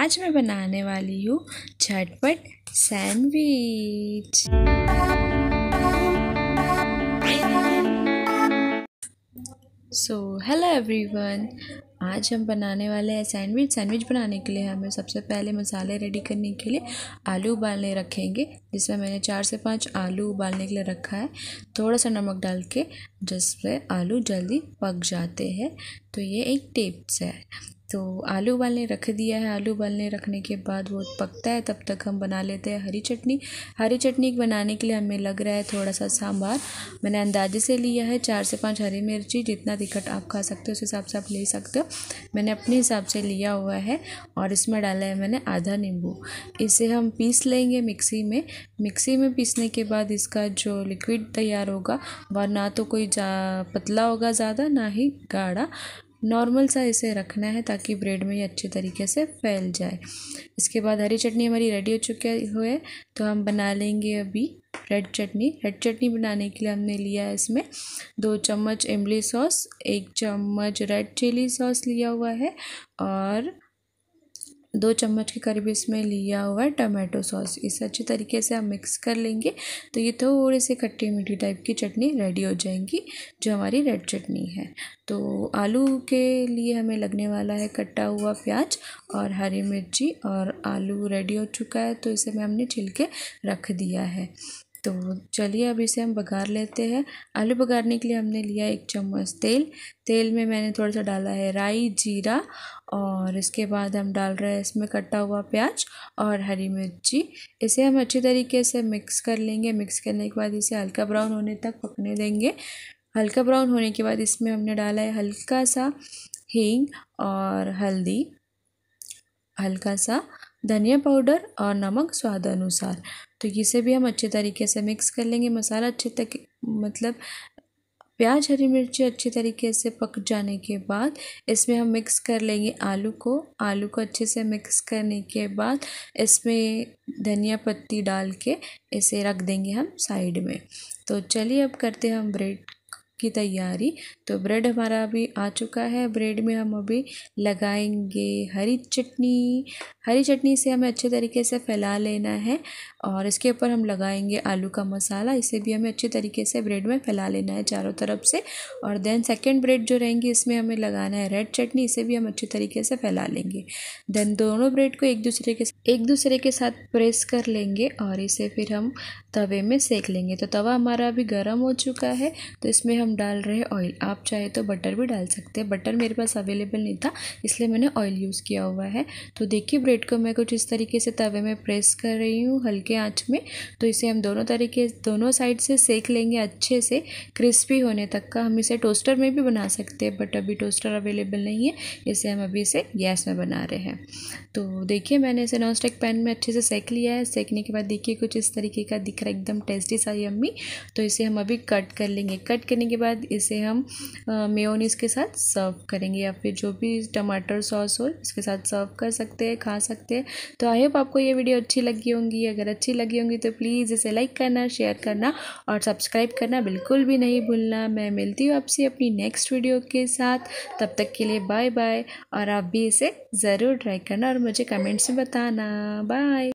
आज मैं बनाने वाली हूँ झटपट सैंडविच सो हेलो एवरीवन आज हम बनाने वाले हैं सैंडविच सैंडविच बनाने के लिए हमें सबसे पहले मसाले रेडी करने के लिए आलू उबालने रखेंगे जिसमें मैंने चार से पांच आलू उबालने के लिए रखा है थोड़ा सा नमक डाल के जिस पर आलू जल्दी पक जाते हैं तो ये एक टिप्स है तो आलू उबालने रख दिया है आलू उबालने रखने के बाद वो पकता है तब तक हम बना लेते हैं हरी चटनी हरी चटनी बनाने के लिए हमें लग रहा है थोड़ा सा सांभार मैंने अंदाजे से लिया है चार से पाँच हरी मिर्ची जितना तिखट आप खा सकते हो उस हिसाब से आप ले सकते हो मैंने अपने हिसाब से लिया हुआ है और इसमें डाला है मैंने आधा नींबू इसे हम पीस लेंगे मिक्सी में मिक्सी में पीसने के बाद इसका जो लिक्विड तैयार होगा वरना ना तो कोई जा पतला होगा ज़्यादा ना ही गाढ़ा नॉर्मल सा इसे रखना है ताकि ब्रेड में ये अच्छे तरीके से फैल जाए इसके बाद हरी चटनी हमारी रेडी हो चुकी हुए तो हम बना लेंगे अभी रेड चटनी रेड चटनी बनाने के लिए हमने लिया है इसमें दो चम्मच इमली सॉस एक चम्मच रेड चिली सॉस लिया हुआ है और दो चम्मच के करीब इसमें लिया हुआ है टमाटो सॉस इसे अच्छे तरीके से हम मिक्स कर लेंगे तो ये थोड़ी सी खट्टी मीठी टाइप की चटनी रेडी हो जाएंगी जो हमारी रेड चटनी है तो आलू के लिए हमें लगने वाला है कटा हुआ प्याज और हरी मिर्ची और आलू रेडी हो चुका है तो इसे मैं हमने छिल के रख दिया है तो चलिए अब इसे हम बघार लेते हैं आलू बघारने के लिए हमने लिया एक चम्मच तेल तेल में मैंने थोड़ा सा डाला है राई जीरा और इसके बाद हम डाल रहे हैं इसमें कटा हुआ प्याज और हरी मिर्ची इसे हम अच्छी तरीके से मिक्स कर लेंगे मिक्स करने के बाद इसे हल्का ब्राउन होने तक पकने देंगे हल्का ब्राउन होने के बाद इसमें हमने डाला है हल्का सा हींग और हल्दी हल्का सा धनिया पाउडर और नमक स्वाद अनुसार तो इसे भी हम अच्छे तरीके से मिक्स कर लेंगे मसाला अच्छे तक मतलब प्याज हरी मिर्ची अच्छे तरीके से पक जाने के बाद इसमें हम मिक्स कर लेंगे आलू को आलू को अच्छे से मिक्स करने के बाद इसमें धनिया पत्ती डाल के इसे रख देंगे हम साइड में तो चलिए अब करते हैं हम ब्रेड की तैयारी तो ब्रेड हमारा अभी आ चुका है ब्रेड में हम अभी लगाएंगे हरी चटनी हरी चटनी से हमें अच्छे तरीके से फैला लेना है और इसके ऊपर हम लगाएंगे आलू का मसाला इसे भी हमें अच्छे तरीके से ब्रेड में फैला लेना है चारों तरफ से और देन सेकेंड ब्रेड जो रहेंगे इसमें हमें लगाना है रेड चटनी इसे भी हम अच्छे तरीके से फैला लेंगे देन दोनों ब्रेड को एक दूसरे के एक दूसरे के साथ प्रेस कर लेंगे और इसे फिर हम तवे में सेक लेंगे तो तवा हमारा अभी गर्म हो चुका है तो इसमें हम डाल रहे हैं ऑयल आप चाहे तो बटर भी डाल सकते हैं बटर मेरे पास अवेलेबल नहीं था इसलिए मैंने ऑयल यूज़ किया हुआ है तो देखिए ब्रेड को मैं कुछ इस तरीके से तवे में प्रेस कर रही हूँ हल्के आँच में तो इसे हम दोनों तरीके दोनों साइड से सेक लेंगे अच्छे से क्रिस्पी होने तक का हम इसे टोस्टर में भी बना सकते हैं बट अभी टोस्टर अवेलेबल नहीं है इसे हम अभी इसे गैस में बना रहे हैं तो देखिए मैंने इसे नॉन स्टिक पैन में अच्छे से सेक लिया है सेकने के बाद देखिए कुछ इस तरीके का दिख दिख रहा है एकदम टेस्टी सा यम्मी तो इसे हम अभी कट कर लेंगे कट करने के बाद इसे हम मेयोनीज के साथ सर्व करेंगे या फिर जो भी टमाटर सॉस हो इसके साथ सर्व कर सकते हैं खा सकते हैं तो आई होप आपको ये वीडियो अच्छी लगी होंगी अगर अच्छी लगी होंगी तो प्लीज़ इसे लाइक करना शेयर करना और सब्सक्राइब करना बिल्कुल भी नहीं भूलना मैं मिलती हूँ आपसे अपनी नेक्स्ट वीडियो के साथ तब तक के लिए बाय बाय और आप भी इसे ज़रूर ट्राई करना और मुझे कमेंट्स में बताना बाय